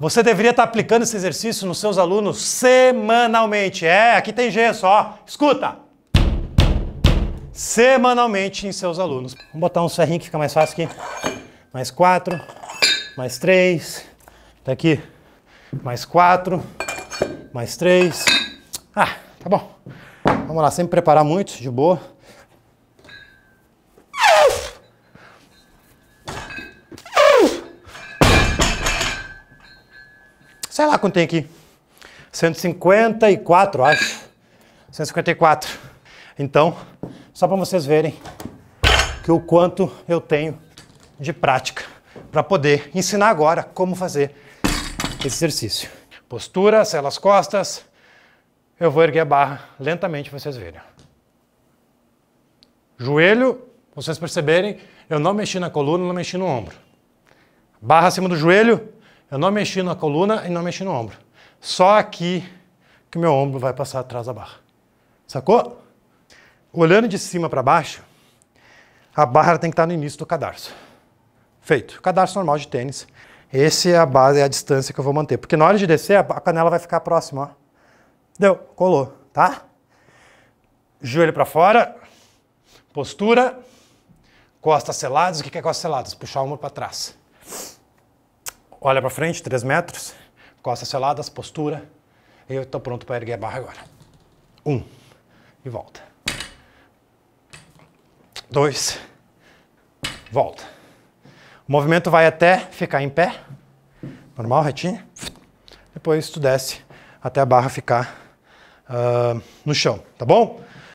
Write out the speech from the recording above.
Você deveria estar aplicando esse exercício nos seus alunos semanalmente. É, aqui tem gesso, ó. Escuta! Semanalmente em seus alunos. Vamos botar um serrinho que fica mais fácil aqui. Mais quatro, mais três. Tá aqui. mais quatro, mais três. Ah, tá bom. Vamos lá, sempre preparar muito, de boa. Sei lá quanto tem aqui. 154, acho. 154. Então, só para vocês verem que o quanto eu tenho de prática para poder ensinar agora como fazer esse exercício. Postura, sela as costas. Eu vou erguer a barra lentamente para vocês verem. Joelho, vocês perceberem, eu não mexi na coluna, não mexi no ombro. Barra acima do joelho, eu não mexi na coluna e não mexi no ombro. Só aqui que meu ombro vai passar atrás da barra. Sacou? Olhando de cima para baixo, a barra tem que estar no início do cadarço. Feito. Cadarço normal de tênis. Essa é a base, é a distância que eu vou manter. Porque na hora de descer, a canela vai ficar próxima. Ó. Deu, colou, tá? Joelho para fora, postura, costas seladas. O que é costas seladas? Puxar o ombro para trás olha para frente, 3 metros, costas seladas, postura. Eu estou pronto para erguer a barra agora. Um, e volta. Dois, volta. O movimento vai até ficar em pé, normal, retinho. Depois tu desce até a barra ficar uh, no chão, tá bom?